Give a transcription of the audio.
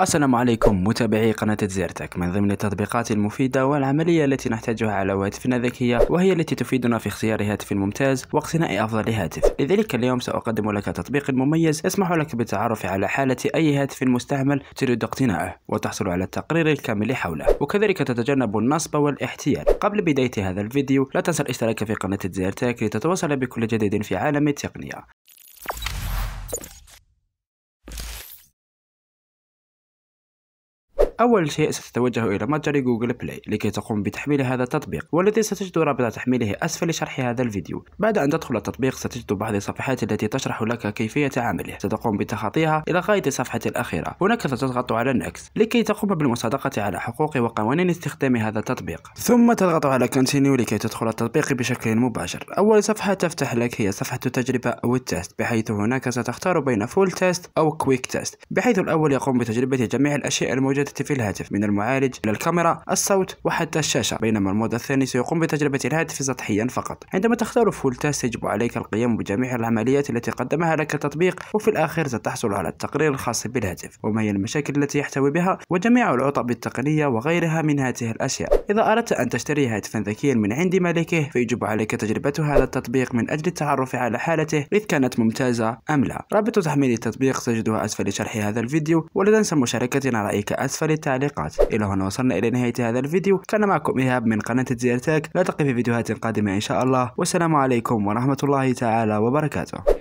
السلام عليكم متابعي قناة زيرتك من ضمن التطبيقات المفيدة والعملية التي نحتاجها على هاتفنا الذكية وهي التي تفيدنا في اختيار هاتف ممتاز واقتناء أفضل هاتف لذلك اليوم سأقدم لك تطبيق مميز يسمح لك بالتعرف على حالة أي هاتف مستعمل تريد اقتناءه وتحصل على التقرير الكامل حوله وكذلك تتجنب النصب والاحتيال قبل بداية هذا الفيديو لا تنسى الاشتراك في قناة زيرتك لتتواصل بكل جديد في عالم التقنية أول شيء ستتوجه إلى متجر جوجل بلاي لكي تقوم بتحميل هذا التطبيق والذي ستجد رابط تحميله أسفل شرح هذا الفيديو بعد أن تدخل التطبيق ستجد بعض الصفحات التي تشرح لك كيفية عمله ستقوم بتخطيها إلى غاية الصفحة الأخيرة هناك ستضغط على النكس لكي تقوم بالمصادقة على حقوق وقوانين استخدام هذا التطبيق ثم تضغط على كونتينيو لكي تدخل التطبيق بشكل مباشر أول صفحة تفتح لك هي صفحة التجربة أو التست بحيث هناك ستختار بين فول تيست أو كويك تيست بحيث الأول يقوم بتجربة جميع الأشياء الموجودة في الهاتف من المعالج إلى الكاميرا الصوت وحتى الشاشة بينما المود الثاني سيقوم بتجربة الهاتف سطحيا فقط عندما تختار فول تاست يجب عليك القيام بجميع العمليات التي قدمها لك التطبيق وفي الأخير ستحصل على التقرير الخاص بالهاتف وما هي المشاكل التي يحتوي بها وجميع العطب التقنية وغيرها من هذه الأشياء إذا أردت أن تشتري هاتفا ذكيا من عند مالكه فيجب عليك تجربة هذا التطبيق من أجل التعرف على حالته إذ كانت ممتازة أم لا رابط تحميل التطبيق تجده أسفل شرح هذا الفيديو ولا تنسى مشاركتنا رأيك أسفل التعليقات إلى هنا وصلنا إلى نهاية هذا الفيديو كان معكم إيهاب من قناة زيرتك لا تقي في فيديوهات قادمة إن شاء الله والسلام عليكم ورحمة الله تعالى وبركاته